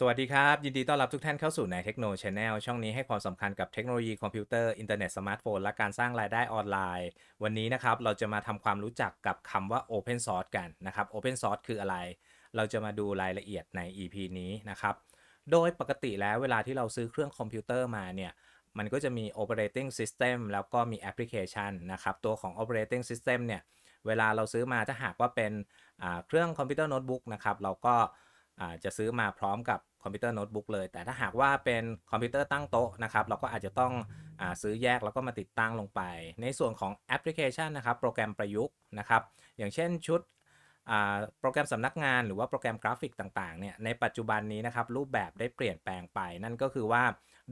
สวัสดีครับ ยินดีต้อนรับทุกท่านเข้าสู่ในเทคโนโลยีแนลช่องนี้ให้ความสำคัญกับเทคโนโลยีคอมพิวเตอร์ อินเทอร์เน็ต สมาร์ทโฟน และการสร้างรายได้ออนไลน์ วันนี้นะครับเราจะมาทำความรู้จักกับคำว่า Open Source กันนะครับ Open Source คืออะไร เราจะมาดูรายละเอียดใน EP นี้นะครับโดยปกติแล้วเวลาที่เราซื้อเครื่องคอมพิวเตอร์มาเนี่ยมันก็จะมี operating system แล้วก็มีแอปพลิเคชันนะครับตัวของ operating system เนี่ยเวลาเราซื้อมาถ้าหากว่าเป็นเครื่องคอมพิวเตอร์โน้ตบุ๊กนะครับเราก็จะซื้อมาพร้อมกับคอมพิวเตอร์โน้ตบุ๊กเลย แต่ถ้าหากว่าเป็นคอมพิวเตอร์ตั้งโต๊ะนะครับ เราก็อาจจะต้องอซื้อแยกแล้วก็มาติดตั้งลงไป ในส่วนของแอปพลิเคชันนะครับ โปรแกรมประยุกต์นะครับ อย่างเช่นชุดโปรแกรมสำนักงานหรือว่าโปรแกรมกราฟิกต่างๆ เนี่ย ในปัจจุบันนี้นะครับรูปแบบได้เปลี่ยนแปลงไป นั่นก็คือว่า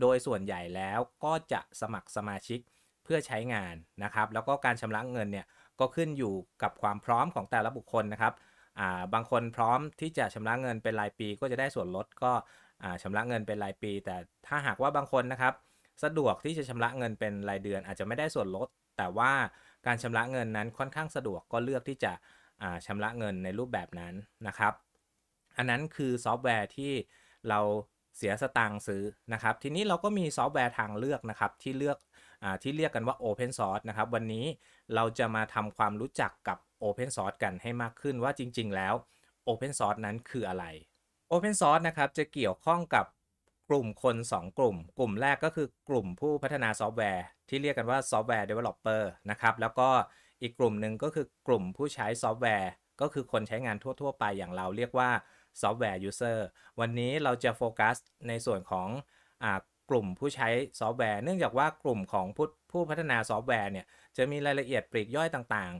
โดยส่วนใหญ่แล้วก็จะสมัครสมาชิกเพื่อใช้งานนะครับ แล้วก็การชำระเงินเนี่ยก็ขึ้นอยู่กับความพร้อมของแต่ละบุคคลนะครับาบางคนพร้อมที่จะชำระเงินเป็นรายปี ก็จะได้ส่วนลด ก็ชำระเงินเป็นรายปี แต่ถ้าหากว่าบางคนนะครับสะดวกที่จะชำระเงินเป็นรายเดือนอาจจะไม่ได้ส่วนลด แต่ว่าการชำระเงินนั้นค่อนข้างสะดวกก็เลือกที่จะชำระเงินในรูปแบบนั้นนะครับ อันนั้นคือซอฟต์แวร์ที่เราเสียสตางค์ซื้อนะครับ ทีนี้เราก็มีซอฟต์แวร์ทางเลือกนะครับที่เลือกอที่เรียกกันว่า Open Source นะครับวันนี้เราจะมาทำความรู้จักกับ Open Source กันให้มากขึ้นว่าจริงๆ แล้ว Open Source นั้นคืออะไร Open Source นะครับจะเกี่ยวข้องกับกลุ่มคน 2 กลุ่ม กลุ่มแรกก็คือกลุ่มผู้พัฒนาซอฟต์แวร์ ที่เรียกกันว่าซอฟต์แวร์เดเวลลอปเปอร์นะครับ แล้วก็อีกกลุ่มหนึ่งก็คือกลุ่มผู้ใช้ซอฟต์แวร์ ก็คือคนใช้งานทั่วๆ ไปอย่างเราเรียกว่าซอฟต์แวร์ยูเซอร์วันนี้เราจะโฟกัสในส่วนของกลุ่มผู้ใช้ซอฟต์แวร์ เนื่องจากว่ากลุ่มของผู้ผู้พัฒนาซอฟต์แวร์เนี่ยจะมีรายละเอียดปลีกย่อยต่าง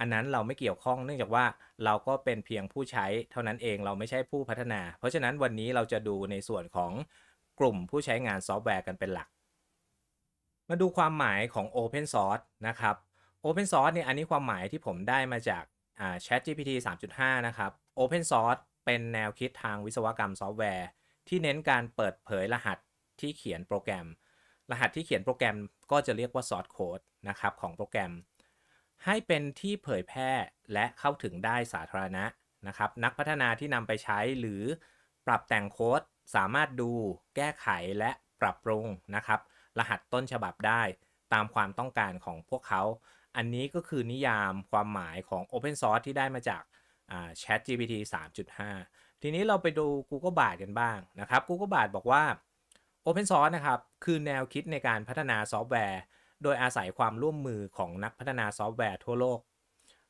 อันนั้นเราไม่เกี่ยวข้องเนื่องจากว่าเราก็เป็นเพียงผู้ใช้ เท่านั้นเองเราไม่ใช่ผู้พัฒนา เพราะฉะนั้นวันนี้เราจะดูในส่วนของกลุ่มผู้ใช้งานซอฟต์แวร์กันเป็นหลัก มาดูความหมายของ Open Source นะครับ Open Source เนี่ยอันนี้ความหมายที่ผมได้มาจาก Chat GPT 3.5นะครับ Open Source เป็นแนวคิดทางวิศวกรรมซอฟต์แวร์ที่เน้นการเปิดเผยรหัสที่เขียนโปรแกรม รหัสที่เขียนโปรแกรมก็จะเรียกว่า o อร์สโค้ดนะครับของโปรแกรมให้เป็นที่เผยแพร่และเข้าถึงได้สาธารณะนะครับนักพัฒนาที่นำไปใช้หรือปรับแต่งโค้ดสามารถดูแก้ไขและปรับปรุงนะครับรหัสต้นฉบับได้ตามความต้องการของพวกเขา อันนี้ก็คือนิยามความหมายของ Open Source ที่ได้มาจาก Chat GPT 3.5 ทีนี้เราไปดู Google Bard กันบ้างนะครับ Google Bard บอกว่า Open Source นะครับคือแนวคิดในการพัฒนาซอฟต์แวร์โดยอาศัยความร่วมมือของนักพัฒนาซอฟต์แวร์ทั่วโลก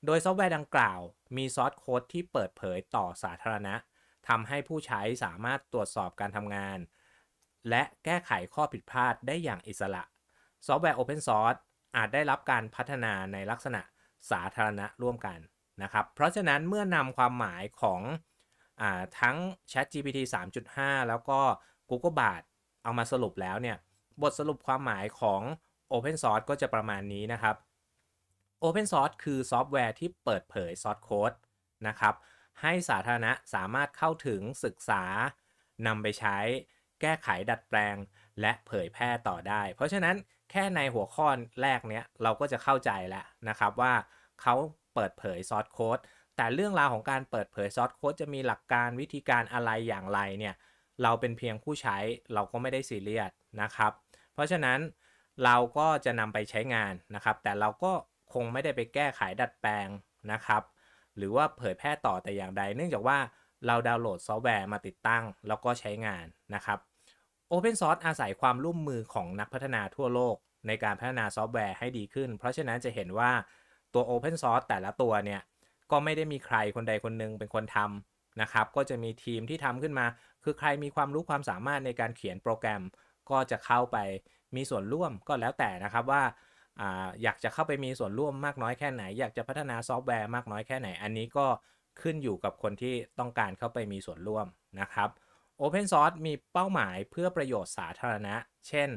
โดยซอฟต์แวร์ดังกล่าว มีซอสโค้ดที่เปิดเผยต่อสาธารณะทำให้ผู้ใช้สามารถตรวจสอบการทำงาน และแก้ไขข้อผิดพลาดได้อย่างอิสระ ซอฟต์แวร์ Open Source อาจได้รับการพัฒนาในลักษณะสาธารณะร่วมกันนะครับ เพราะฉะนั้นเมื่อนำความหมายของอทั้ง ChatGPT 3.5 แล้วก็ Google Bard เอามาสรุปแล้วเนี่ยบทสรุปความหมายของ Open Source ก็จะประมาณนี้นะครับ Open Source คือ ซอฟต์แวร์ที่เปิดเผย ซอร์สโค้ดนะครับ ให้สาธารณะสามารถเข้าถึงศึกษา นำไปใช้ แก้ไขดัดแปลง และเผยแพร่ต่อได้ เพราะฉะนั้นแค่ในหัวข้อแรกเนี้ย เราก็จะเข้าใจแล้วนะครับว่าเขาเปิดเผยซอร์สโค้ด แต่เรื่องราวของการเปิดเผยซอร์สโค้ดจะมีหลักการวิธีการอะไรอย่างไรเนี่ย เราเป็นเพียงผู้ใช้เราก็ไม่ได้ซีเรียสนะครับ เพราะฉะนั้นเราก็จะนำไปใช้งานนะครับ แต่เราก็คงไม่ได้ไปแก้ไขดัดแปลงนะครับ หรือว่าเผยแพร่ต่อแต่อย่างใด เนื่องจากว่าเราดาวน์โหลดซอฟต์แวร์มาติดตั้ง แล้วก็ใช้งานนะครับ Open Source อาศัยความร่วมมือของนักพัฒนาทั่วโลกในการพัฒนาซอฟต์แวร์ให้ดีขึ้น เพราะฉะนั้นจะเห็นว่าตัว Open Source แต่ละตัวเนี่ย ก็ไม่ได้มีใครคนใดคนหนึ่งเป็นคนทำนะครับ ก็จะมีทีมที่ทำขึ้นมา คือใครมีความรู้ความสามารถในการเขียนโปรแกรมก็จะเข้าไปมีส่วนร่วมก็แล้วแต่นะครับว่าอยากจะเข้าไปมีส่วนร่วมมากน้อยแค่ไหนอยากจะพัฒนาซอฟต์แวร์มากน้อยแค่ไหน อันนี้ก็ขึ้นอยู่กับคนที่ต้องการเข้าไปมีส่วนร่วมนะครับ Open Source มีเป้าหมายเพื่อประโยชน์สาธารณะ เช่น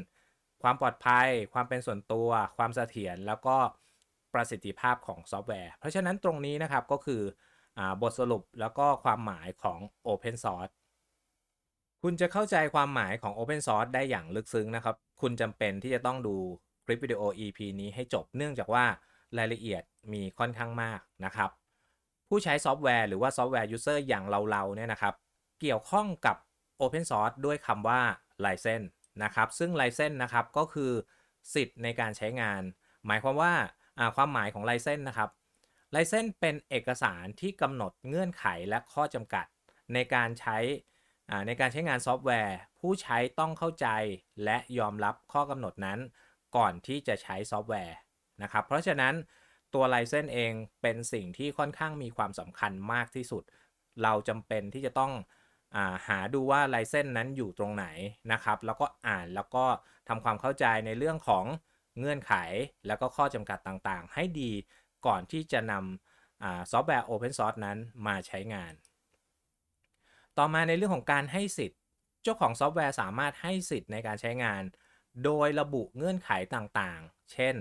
ความปลอดภัย ความเป็นส่วนตัว ความเสถียรแล้วก็ประสิทธิภาพของซอฟต์แวร์ เพราะฉะนั้นตรงนี้นะครับก็คือบทสรุปแล้วก็ความหมายของ Open Source คุณจะเข้าใจความหมายของ Open Source ได้อย่างลึกซึ้งนะครับ คุณจำเป็นที่จะต้องดู คลิปวิดีโอ EP นี้ให้จบ เนื่องจากว่ารายละเอียดมีค่อนข้างมากนะครับ ผู้ใช้ซอฟต์แวร์หรือว่าซอฟต์แวร์ยูเซอร์อย่างเราๆ เนี่ยนะครับ เกี่ยวข้องกับ Open Source ด้วยคำว่า License นะครับ ซึ่ง License นะครับ ก็คือ สิทธิ์ในการใช้งาน หมายความว่าความหมายของ License นะครับ License เป็นเอกสารที่กำหนดเงื่อนไขและข้อจำกัดในการใช้ในการใช้งานซอฟต์แวร์ผู้ใช้ต้องเข้าใจและยอมรับข้อกำหนดนั้นก่อนที่จะใช้ซอฟต์แวร์นะครับ เพราะฉะนั้นตัวลายเส้นเองเป็นสิ่งที่ค่อนข้างมีความสำคัญมากที่สุด เราจำเป็นที่จะต้องาหาดูว่าลายเส้นนั้นอยู่ตรงไหนนะครับแล้วก็อ่านแล้วก็ทำความเข้าใจในเรื่องของเงื่อนไข แล้วก็ข้อจำกัดต่างๆ ให้ดีก่อนที่จะนำซอฟต์แวร์ Open Source นั้นมาใช้งานต่อมาในเรื่องของการให้สิทธิ์เจ้าของซอฟต์แวร์สามารถให้สิทธิ์ในการใช้งาน โดยระบุเงื่อนไขต่างๆ เช่น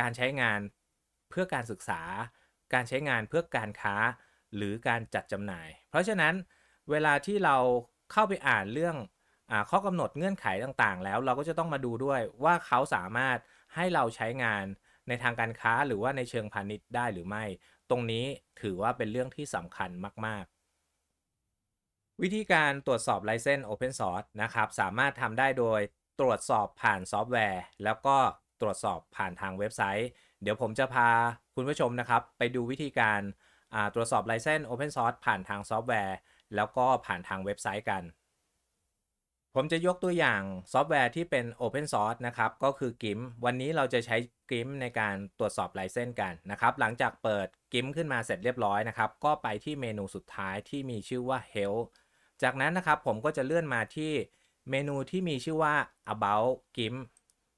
การใช้งานเพื่อการศึกษา การใช้งานเพื่อการค้าหรือการจัดจำหน่าย เพราะฉะนั้นเวลาที่เราเข้าไปอ่านเรื่องอข้อกำหนดเงื่อนไขต่างๆ แล้ว เราก็จะต้องมาดูด้วยว่าเขาสามารถให้เราใช้งานในทางการค้าหรือว่าในเชิงพาณิชย์ได้หรือไม่ ตรงนี้ถือว่าเป็นเรื่องที่สำคัญมาก ๆวิธีการตรวจสอบไลเซนส์ Open Source นะครับสามารถทำได้โดยตรวจสอบผ่านซอฟต์แวร์ แล้วก็ตรวจสอบผ่านทางเว็บไซต์ เดี๋ยวผมจะพาคุณผู้ชมนะครับ ไปดูวิธีการตรวจสอบไลเซนส์ Open Source ผ่านทางซอฟต์แวร์ แล้วก็ผ่านทางเว็บไซต์กัน ผมจะยกตัวอย่างซอฟต์แวร์ที่เป็น Open Source นะครับก็คือ GIMP วันนี้เราจะใช้ GIMP ในการตรวจสอบไลเซนส์กันนะครับหลังจากเปิด GIMP ขึ้นมาเสร็จเรียบร้อยนะครับก็ไปที่เมนูสุดท้ายที่มีชื่อว่า Help จากนั้นนะครับผมก็จะเลื่อนมาที่เมนูที่มีชื่อว่า about gimp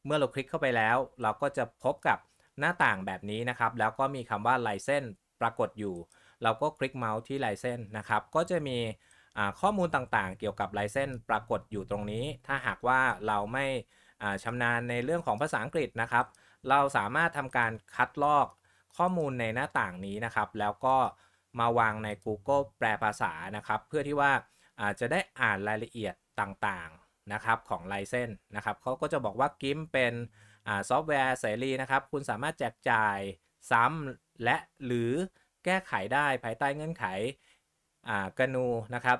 เมื่อเราคลิกเข้าไปแล้ว เราก็จะพบกับหน้าต่างแบบนี้นะครับ แล้วก็มีคำว่าลายเส้นปรากฏอยู่ เราก็คลิกเมาส์ที่ลายเส้นนะครับก็จะมีข้อมูลต่างๆ เกี่ยวกับลายเส้นปรากฏอยู่ตรงนี้ ถ้าหากว่าเราไม่ชำนาญในเรื่องของภาษาอังกฤษนะครับ เราสามารถทำการคัดลอกข้อมูลในหน้าต่างนี้นะครับ แล้วก็มาวางใน Google แปลภาษานะครับเพื่อที่ว่าอาจจะได้อ่านรายละเอียดต่าง ๆ นะครับ ของไลเซนนะครับเขาก็จะบอกว่า กิมเป็นซอฟต์แวร์เสรีนะครับ คุณสามารถแจกจ่ายซ้ำและหรือแก้ไขได้ภายใต้เงื่อนไขกนูนะครับ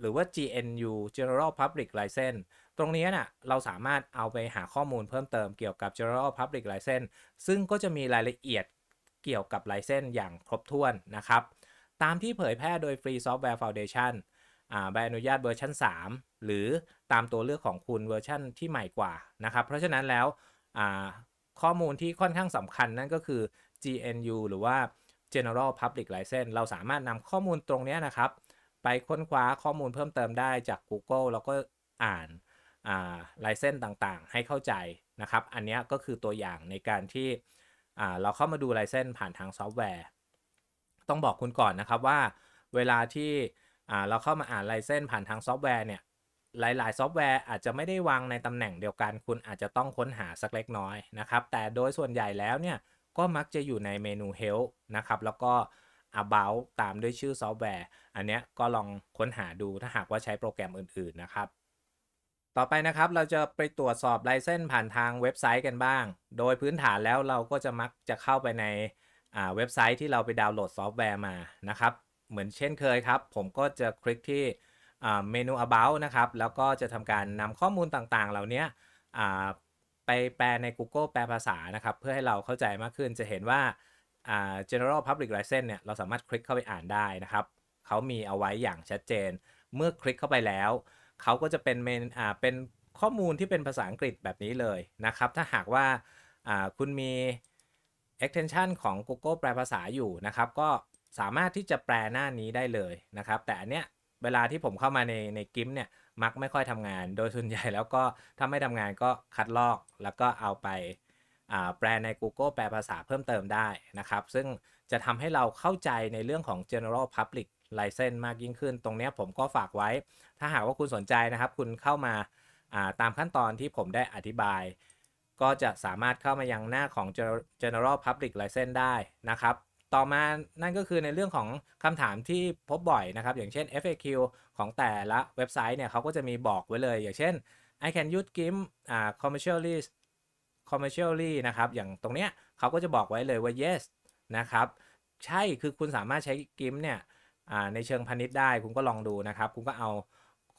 หรือว่า GNU General Public License ตรงนี้นะ่ะเราสามารถเอาไปหาข้อมูลเพิ่มเติมเกี่ยวกับ General Public License ซึ่งก็จะมีรายละเอียดเกี่ยวกับไลเซนอย่างครบถ้วนนะครับตามที่เผยแพร่โดย Free Software Foundation ใบอนุญาตเวอร์ชัน3 หรือตามตัวเลือกของคุณเวอร์ชันที่ใหม่กว่านะครับ เพราะฉะนั้นแล้วข้อมูลที่ค่อนข้างสำคัญนั่นก็คือ GNU หรือว่า General Public License เราสามารถนำข้อมูลตรงนี้นะครับ ไปค้นคว้าข้อมูลเพิ่มเติมได้จาก Google แล้วก็อ่านลายเส้นต่างๆ ให้เข้าใจนะครับ อันนี้ก็คือตัวอย่างในการที่เราเข้ามาดูลายเส้นผ่านทางซอฟต์แวร์ต้องบอกคุณก่อนนะครับว่า เวลาที่อ่าเราเข้ามาอ่านลายเส้นผ่านทางซอฟต์แวร์เนี่ย หลาย ๆ ซอฟต์แวร์อาจจะไม่ได้วางในตำแหน่งเดียวกัน คุณอาจจะต้องค้นหาสักเล็กน้อยนะครับ แต่โดยส่วนใหญ่แล้วเนี่ย ก็มักจะอยู่ในเมนู Help นะครับ แล้วก็ About ตามด้วยชื่อซอฟต์แวร์ อันนี้ก็ลองค้นหาดูถ้าหากว่าใช้โปรแกรมอื่น ๆ นะครับ ต่อไปนะครับ เราจะไปตรวจสอบลายเส้นผ่านทางเว็บไซต์กันบ้าง โดยพื้นฐานแล้วเราก็จะมักจะเข้าไปในเว็บไซต์ที่เราไปดาวน์โหลดซอฟต์แวร์มานะครับเหมือนเช่นเคยครับผมก็จะคลิกที่เมนู about นะครับแล้วก็จะทำการนำข้อมูลต่างๆ เหล่านี้ไปแปลใน Google แปลภาษานะครับ เพื่อให้เราเข้าใจมากขึ้นจะเห็นว่า general public license เนี่ยเราสามารถคลิกเข้าไปอ่านได้นะครับ เขามีเอาไว้อย่างชัดเจน เมื่อคลิกเข้าไปแล้ว เขาก็จะเป็นเมนเป็นข้อมูลที่เป็นภาษาอังกฤษแบบนี้เลยนะครับ ถ้าหากว่าคุณมี extension ของ Google แปลภาษาอยู่นะครับก็สามารถที่จะแปลหน้านี้ได้เลยนะครับ แต่อันเนี้ยเวลาที่ผมเข้ามาในในกิมเนี่ย มักไม่ค่อยทำงานโดยส่วนใหญ่แล้วก็ถ้าไม่ทำงานก็คัดลอกแล้วก็เอาไปแปลใน Google แปลภาษาเพิ่มเติมได้นะครับ ซึ่งจะทำให้เราเข้าใจในเรื่องของ general public license มากยิ่งขึ้น ตรงนี้ผมก็ฝากไว้ ถ้าหากว่าคุณสนใจนะครับ คุณเข้ามาาตามขั้นตอนที่ผมได้อธิบาย ก็จะสามารถเข้ามายังหน้าของ general public license ได้นะครับต่อมานั่นก็คือในเรื่องของคำถามที่พบบ่อยนะครับ อย่างเช่น FAQ ของแต่ละเว็บไซต์เนี่ย เขาก็จะมีบอกไว้เลยอย่างเช่น I can use GIMP commercially commercially นะครับ อย่างตรงเนี้ยเขาก็จะบอกไว้เลยว่า yes นะครับ ใช่คือคุณสามารถใช้ GIMP เนี่ยในเชิงพาณิชย์ได้คุณก็ลองดูนะครับ คุณก็เอา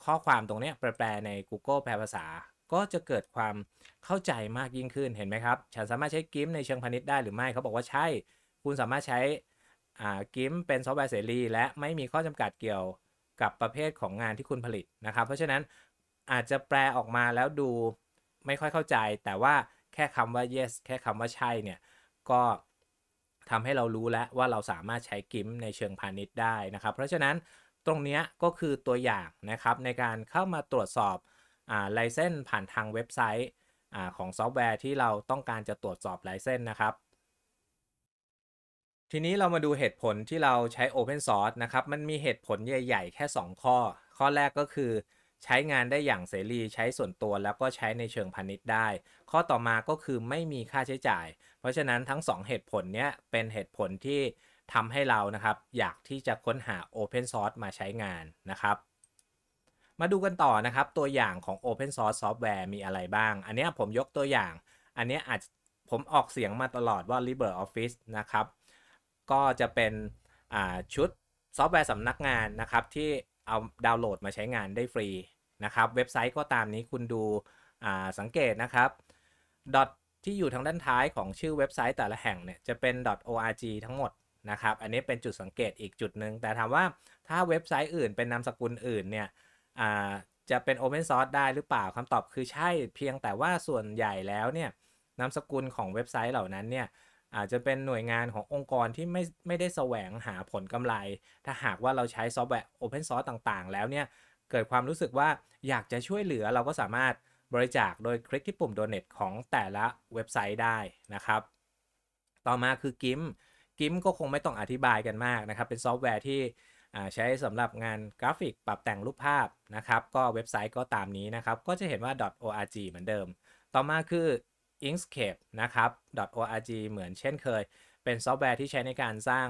ข้อความตรงเนี้ยแปลใน Google แปลภาษา ก็จะเกิดความเข้าใจมากยิ่งขึ้นเห็นไหมครับ ฉันสามารถใช้กิมในเชิงพาณิชย์ได้หรือไม่ เขาบอกว่าใช่คุณสามารถใช้กิมเป็นซอฟต์แวร์เสรีและไม่มีข้อจำกัดเกี่ยวกับประเภทของงานที่คุณผลิตนะครับ เพราะฉะนั้นอาจจะแปลออกมาแล้วดูไม่ค่อยเข้าใจ แต่ว่าแค่คำว่า yes แค่คำว่าใช่เนี่ยก็ทำให้เรารู้แล้วว่าเราสามารถใช้กิมในเชิงพาณิชย์ได้นะครับ เพราะฉะนั้นตรงนี้ก็คือตัวอย่างนะครับ ในการเข้ามาตรวจสอบไลเส้นผ่านทางเว็บไซต์อของซอฟต์แวร์ที่เราต้องการจะตรวจสอบไลเส้นนะครับทีนี้เรามาดูเหตุผลที่เราใช้ Open Source นะครับ มันมีเหตุผลใหญ่ๆ แค่ 2 ข้อ ข้อแรกก็คือใช้งานได้อย่างเสรี ใช้ส่วนตัวแล้วก็ใช้ในเชิงพาณิชย์ได้ ข้อต่อมาก็คือไม่มีค่าใช้จ่าย เพราะฉะนั้นทั้ง 2 เหตุผลเนี้ยเป็นเหตุผลที่ทำให้เรานะครับอยากที่จะค้นหา Open Source มาใช้งานนะครับ มาดูกันต่อนะครับ ตัวอย่างของ Open Source ซอฟต์แวร์มีอะไรบ้าง อันนี้ผมยกตัวอย่าง อันนี้อาจผมออกเสียงมาตลอดว่า LibreOffice นะครับก็จะเป็นชุดซอฟต์แวร์สำนักงานนะครับ ที่เอาดาวน์โหลดมาใช้งานได้ฟรีนะครับ เว็บไซต์ก็ตามนี้คุณดูสังเกตนะครับดอทที่อยู่ทางด้านท้ายของชื่อเว็บไซต์แต่ละแห่งเนี่ยจะเป็น .org ทั้งหมดนะครับ อันนี้เป็นจุดสังเกตอีกจุดหนึ่งแต่ถามว่าถ้าเว็บไซต์อื่นเป็นนามสกุลอื่นเนี่ยจะเป็น Open Source ได้หรือเปล่าคำตอบคือใช่เพียงแต่ว่าส่วนใหญ่แล้วเนี่ยนามสกุลของเว็บไซต์เหล่านั้นเนี่ยอาจจะเป็นหน่วยงานขององค์กรที่ไม่ไม่ได้แสวงหาผลกำไร ถ้าหากว่าเราใช้ซอฟต์แวร์โอเพนซอร์สต่างๆ แล้วเนี่ย เกิดความรู้สึกว่าอยากจะช่วยเหลือเราก็สามารถบริจาคโดยคลิกที่ปุ่ม Donate ของแต่ละเว็บไซต์ได้นะครับ ต่อมาคือกิมกิมก็คงไม่ต้องอธิบายกันมากนะครับ เป็นซอฟต์แวร์ที่ใช้สำหรับงานกราฟิกปรับแต่งรูปภาพนะครับ ก็เว็บไซต์ก็ตามนี้นะครับก็จะเห็นว่า .org เหมือนเดิม ต่อมาคือ Inkscape นะครับ .org เหมือนเช่นเคย เป็นซอฟต์แวร์ที่ใช้ในการสร้าง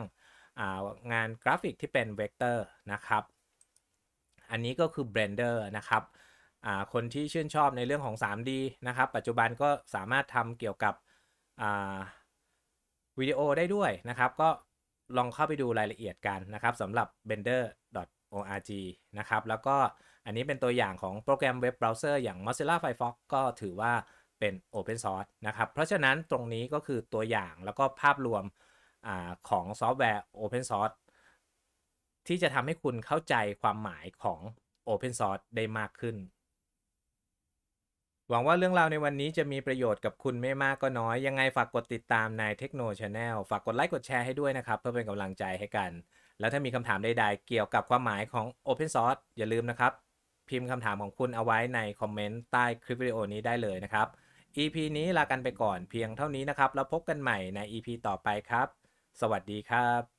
งานกราฟิกที่เป็นเวกเตอร์นะครับ อันนี้ก็คือ Blender นะครับคนที่ชื่นชอบในเรื่องของ 3D นะครับ ปัจจุบันก็สามารถทำเกี่ยวกับวิดีโอได้ด้วยนะครับ ก็ลองเข้าไปดูรายละเอียดกันนะครับสำหรับ blender.org นะครับ แล้วก็อันนี้เป็นตัวอย่างของโปรแกรมเว็บเบราว์เซอร์อย่าง Mozilla Firefox ก็ถือว่าเป็น Open Source นะครับ เพราะฉะนั้นตรงนี้ก็คือตัวอย่างแล้วก็ภาพรวมอของซอฟต์แวร์ Open Source ที่จะทำให้คุณเข้าใจความหมายของ Open Source ได้มากขึ้น หวังว่าเรื่องราวในวันนี้จะมีประโยชน์กับคุณไม่มากก็น้อยยังไงฝากกดติดตามในเทคโนโลยี n แนลฝากกดไลค์กดแชร์ให้ด้วยนะครับ เพื่อเป็นกำลังใจให้กัน แล้วถ้ามีคำถามใดๆ เกี่ยวกับความหมายของ Open Source อย่าลืมนะครับพิมพ์คำถามของคุณเอาไว้ในคอมเมนต์ใต้คลิปวิดีโอนี้ได้เลยนะครับ EP นี้ลากันไปก่อนเพียงเท่านี้นะครับแล้วพบกันใหม่ใน EP ต่อไปครับ สวัสดีครับ